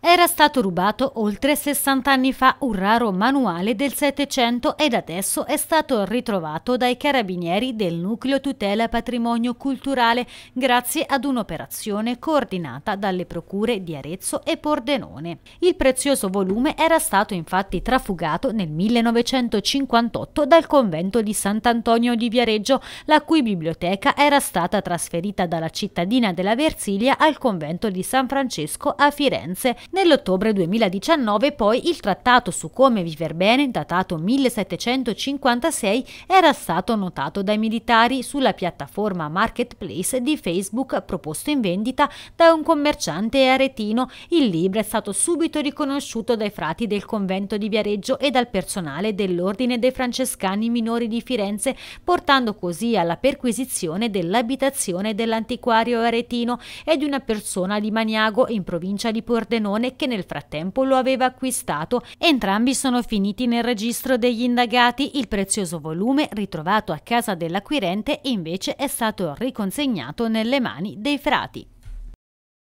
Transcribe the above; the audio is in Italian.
Era stato rubato oltre 60 anni fa un raro manuale del Settecento ed adesso è stato ritrovato dai carabinieri del Nucleo Tutela Patrimonio Culturale grazie ad un'operazione coordinata dalle procure di Arezzo e Pordenone. Il prezioso volume era stato infatti trafugato nel 1958 dal convento di Sant'Antonio di Viareggio, la cui biblioteca era stata trasferita dalla cittadina della Versilia al convento di San Francesco a Firenze Nell'ottobre 2019 poi il trattato su come viver bene, datato 1756, era stato notato dai militari sulla piattaforma Marketplace di Facebook proposto in vendita da un commerciante aretino. Il libro è stato subito riconosciuto dai frati del convento di Viareggio e dal personale dell'Ordine dei Francescani Minori di Firenze, portando così alla perquisizione dell'abitazione dell'antiquario aretino e di una persona di Maniago in provincia di Pordenone Giannone che nel frattempo lo aveva acquistato. Entrambi sono finiti nel registro degli indagati. Il prezioso volume ritrovato a casa dell'acquirente invece è stato riconsegnato nelle mani dei frati.